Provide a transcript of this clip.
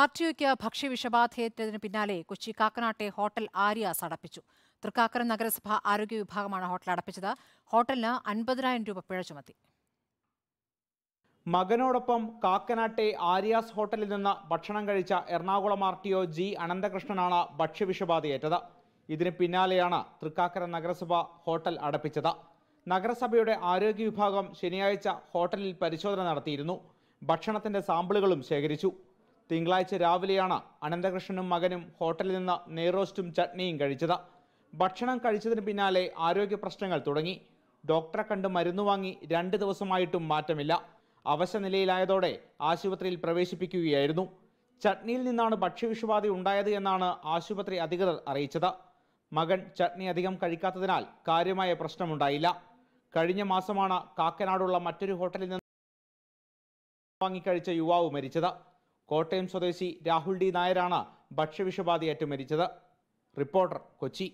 R T ഒയ്ക്ക് പിന്നാലെ കൊച്ചി കാക്കനാട്ടെ ഹോട്ടൽ ആര്യാസ് അടപ്പിച്ചു തൃക്കാക്കര നഗരസഭ ആരോഗ്യ വിഭാഗമാണ് ഹോട്ടൽ അടപ്പിച്ചത് ഹോട്ടലിന് അൻപതിനായിരം രൂപ പിഴ ചുമത്തി മകനോടൊപ്പം കാക്കനാട്ടെ ആര്യാസ് ഹോട്ടലിൽ നിന്ന് ഭക്ഷണം കഴിച്ച Ernakulam R T O G അനന്തകൃഷ്ണനാണ് വിഷബാധയേറ്റത് ഇതിന് പിന്നാലെയാണ് തൃക്കാക്കര നഗരസഭ ഹോട്ടൽ അടപ്പിച്ചത് നഗരസഭയുടെ ആരോഗ്യ വിഭാഗം ശനിയാഴ്ച ഹോട്ടലിൽ പരിശോധന നടത്തിയിരുന്നു ഭക്ഷണത്തിന്റെ സാമ്പിളുകളും ശേഖരിച്ചു തിങ്കളാഴ്ച രാവിലെയാണ് അനന്തകൃഷ്ണനും മകനും ഹോട്ടലിൽ നിന്ന് നെയ്റോസ്റ്റും ചട്നിയും കഴിച്ചത് ഭക്ഷണം കഴിച്ചതിന് പിന്നാലെ ആരോഗ്യ പ്രശ്നങ്ങൾ തുടങ്ങി ഡോക്ടറെ കണ്ട് മരുന്ന് വാങ്ങി രണ്ട് ദിവസമായിട്ടും മാറ്റമില്ല അവശ നിലയിലായതോടെ ആശുപത്രിയിൽ പ്രവേശിപ്പിക്കുകയായിരുന്നു ചട്നിയിൽ നിന്നാണ് ഭക്ഷ്യവിഷബാധ ഉണ്ടായത് എന്നാണ് ആശുപത്രി അധികൃതർ അറിയിച്ചത് മകൻ ചട്നി അധികം കഴിക്കാത്തതിനാൽ കാര്യമായ പ്രശ്നമുണ്ടായില്ല കഴിഞ്ഞ മാസമാണ് കാക്കനാടുള്ള മറ്റൊരു ഹോട്ടലിൽ നിന്ന് വാങ്ങിക്കഴിച്ച യുവാവ് മരിച്ചത് കോട്ടയം സ്വദേശി രാഹുൽ ഡി നായരാണ് ഭക്ഷ്യവിഷബാധയേറ്റ് മരിച്ചത് റിപ്പോർട്ടർ കൊച്ചി